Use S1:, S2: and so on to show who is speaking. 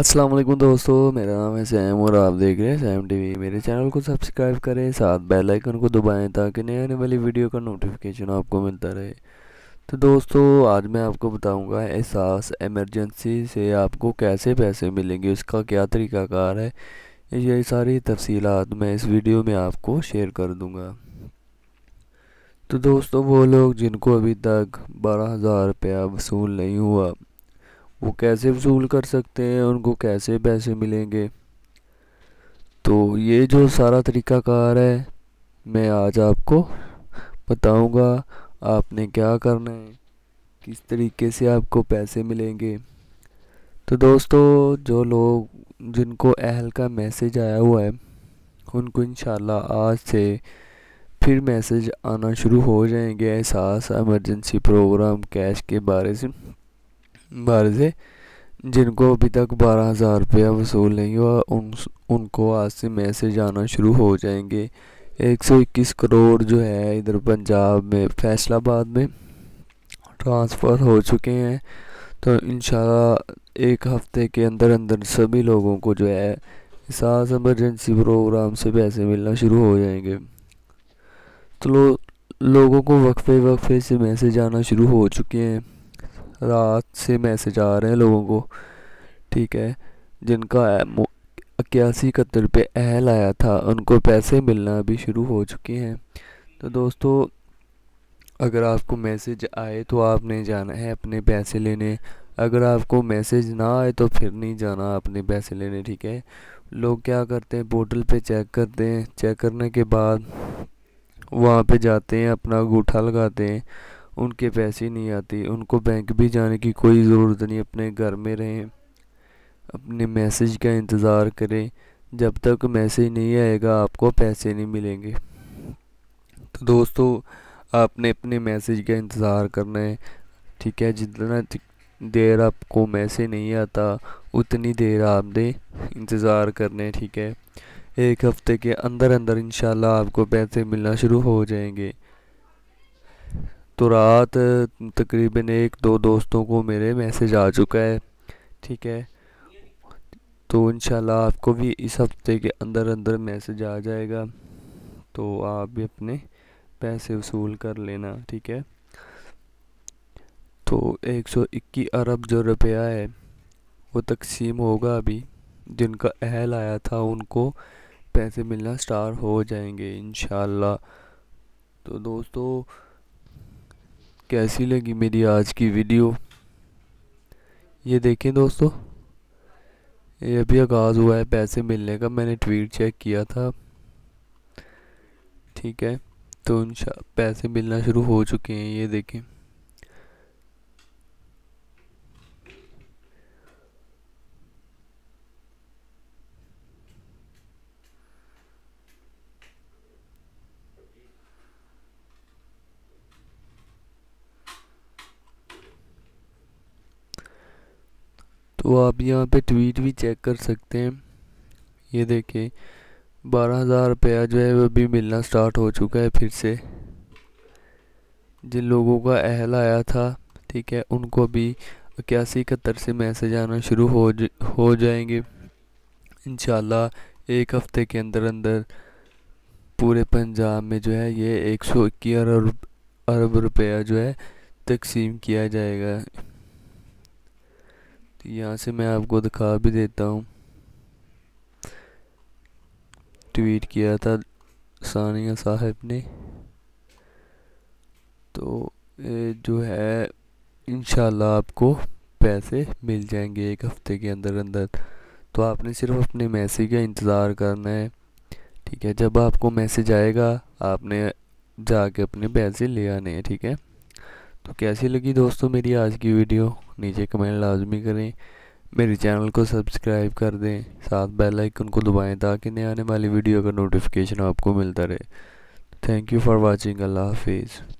S1: अस्सलाम वालेकुम दोस्तों मेरा नाम है सैम और आप देख रहे हैं सैम टीवी मेरे चैनल को सब्सक्राइब करें साथ बेल आइकन को दबाएं ताकि नए आने वाली वीडियो का नोटिफिकेशन आपको मिलता रहे तो दोस्तों आज मैं आपको बताऊंगा एहसास एमरजेंसी से आपको कैसे पैसे मिलेंगे उसका क्या तरीकाकार है ये सारी तफसीलात मैं इस वीडियो में आपको शेयर कर दूँगा तो दोस्तों वो लोग जिनको अभी तक बारह हज़ार रुपया वसूल नहीं हुआ वो कैसे वसूल कर सकते हैं उनको कैसे पैसे मिलेंगे तो ये जो सारा तरीका कार है मैं आज आपको बताऊंगा आपने क्या करना है किस तरीके से आपको पैसे मिलेंगे तो दोस्तों जो लोग जिनको अहल का मैसेज आया हुआ है उनको इन आज से फिर मैसेज आना शुरू हो जाएंगे एहसास एमरजेंसी प्रोग्राम कैश के बारे से मर्ज जिनको अभी तक बारह हज़ार रुपया वसूल नहीं हुआ उन उनको आज से मैसेज आना शुरू हो जाएंगे एक सौ इक्कीस करोड़ जो है इधर पंजाब में फैसलाबाद में ट्रांसफ़र हो चुके हैं तो इन एक हफ्ते के अंदर अंदर सभी लोगों को जो है सास एमरजेंसी प्रोग्राम से पैसे मिलना शुरू हो जाएंगे तो लो, लोगों को वक्फे वक्फे से मैसेज आना शुरू हो चुके हैं रात से मैसेज आ रहे हैं लोगों को ठीक है जिनका इक्यासी इकहत्तर पे अहल आया था उनको पैसे मिलना भी शुरू हो चुके हैं तो दोस्तों अगर आपको मैसेज आए तो आपने जाना है अपने पैसे लेने अगर आपको मैसेज ना आए तो फिर नहीं जाना अपने पैसे लेने ठीक है लोग क्या करते हैं पोर्टल पे चेक करते हैं चेक करने के बाद वहाँ पे जाते हैं अपना अंगूठा लगाते हैं उनके पैसे नहीं आते उनको बैंक भी जाने की कोई ज़रूरत नहीं अपने घर में रहें अपने मैसेज का इंतज़ार करें जब तक मैसेज नहीं आएगा आपको पैसे नहीं मिलेंगे तो दोस्तों आपने अपने मैसेज का इंतज़ार करना है ठीक है जितना देर आपको मैसेज नहीं आता उतनी देर आपने इंतज़ार करना है ठीक है एक हफ़्ते के अंदर अंदर इन आपको पैसे मिलना शुरू हो जाएंगे तो रात तकरीबन एक दो दोस्तों को मेरे मैसेज आ चुका है ठीक है तो इन आपको भी इस हफ्ते के अंदर अंदर मैसेज आ जाएगा तो आप भी अपने पैसे वसूल कर लेना ठीक है तो 121 अरब जो रुपया है वो तकसीम होगा अभी जिनका अहल आया था उनको पैसे मिलना स्टार हो जाएंगे इन तो दोस्तों कैसी लगी मेरी आज की वीडियो ये देखें दोस्तों ये अभी आगाज़ हुआ है पैसे मिलने का मैंने ट्वीट चेक किया था ठीक है तो उन पैसे मिलना शुरू हो चुके हैं ये देखें तो आप यहाँ पे ट्वीट भी चेक कर सकते हैं ये देखिए बारह हज़ार रुपया जो है वो अभी मिलना स्टार्ट हो चुका है फिर से जिन लोगों का अहल आया था ठीक है उनको भी इक्यासी इकहत्तर से मैसेज आना शुरू हो जा हो जाएंगे इन एक हफ़्ते के अंदर अंदर पूरे पंजाब में जो है ये एक सौ इक्कीस अरब रुपया जो है तकसीम किया जाएगा यहाँ से मैं आपको दिखा भी देता हूँ ट्वीट किया था सानिया साहब ने तो जो है इन आपको पैसे मिल जाएंगे एक हफ़्ते के अंदर अंदर तो आपने सिर्फ अपने मैसेज का इंतज़ार करना है ठीक है जब आपको मैसेज आएगा आपने जाके अपने पैसे ले आने हैं ठीक है तो कैसी लगी दोस्तों मेरी आज की वीडियो नीचे कमेंट लाजमी करें मेरे चैनल को सब्सक्राइब कर दें साथ बेल आइकन को दबाएं ताकि नए आने वाली वीडियो का नोटिफिकेशन आपको मिलता रहे थैंक यू फॉर वाचिंग अल्लाह हाफिज़